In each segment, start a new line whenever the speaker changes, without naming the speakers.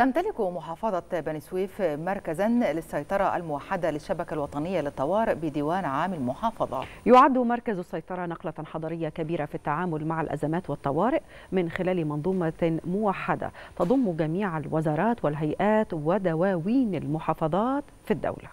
تمتلك محافظة بني سويف مركزا للسيطرة الموحدة للشبكة الوطنية للطوارئ بديوان عام المحافظة يعد مركز السيطرة نقلة حضارية كبيرة في التعامل مع الأزمات والطوارئ من خلال منظومة موحدة تضم جميع الوزارات والهيئات ودواوين المحافظات في الدولة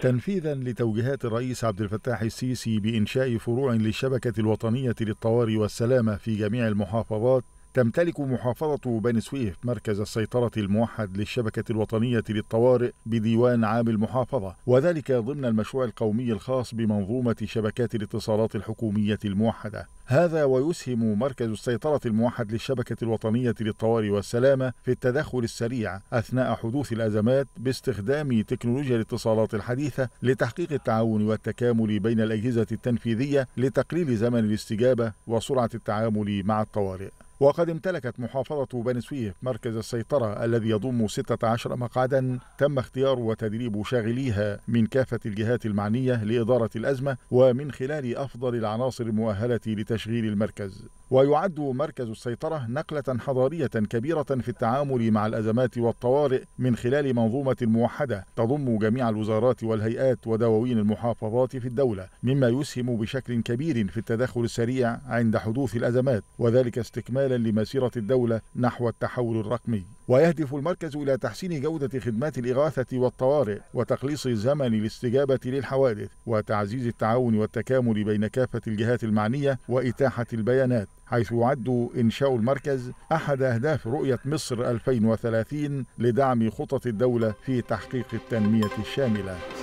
تنفيذا لتوجيهات الرئيس عبد الفتاح السيسي بإنشاء فروع للشبكة الوطنية للطوارئ والسلامة في جميع المحافظات تمتلك محافظة بني سويف مركز السيطرة الموحد للشبكة الوطنية للطوارئ بديوان عام المحافظة وذلك ضمن المشروع القومي الخاص بمنظومة شبكات الاتصالات الحكومية الموحدة هذا ويسهم مركز السيطرة الموحد للشبكة الوطنية للطوارئ والسلامة في التدخل السريع أثناء حدوث الأزمات باستخدام تكنولوجيا الاتصالات الحديثة لتحقيق التعاون والتكامل بين الأجهزة التنفيذية لتقليل زمن الاستجابة وسرعة التعامل مع الطوارئ. وقد امتلكت محافظة بني سويف مركز السيطرة الذي يضم 16 مقعدا تم اختيار وتدريب شاغليها من كافة الجهات المعنية لإدارة الأزمة ومن خلال أفضل العناصر المؤهلة لتشغيل المركز ويعد مركز السيطرة نقلة حضارية كبيرة في التعامل مع الأزمات والطوارئ من خلال منظومة موحدة تضم جميع الوزارات والهيئات ودواوين المحافظات في الدولة مما يسهم بشكل كبير في التدخل السريع عند حدوث الأزمات وذلك استكمال مجالا لمسيرة الدولة نحو التحول الرقمي ويهدف المركز إلى تحسين جودة خدمات الإغاثة والطوارئ وتقليص زمن الاستجابة للحوادث وتعزيز التعاون والتكامل بين كافة الجهات المعنية وإتاحة البيانات حيث يعد إنشاء المركز أحد أهداف رؤية مصر 2030 لدعم خطط الدولة في تحقيق التنمية الشاملة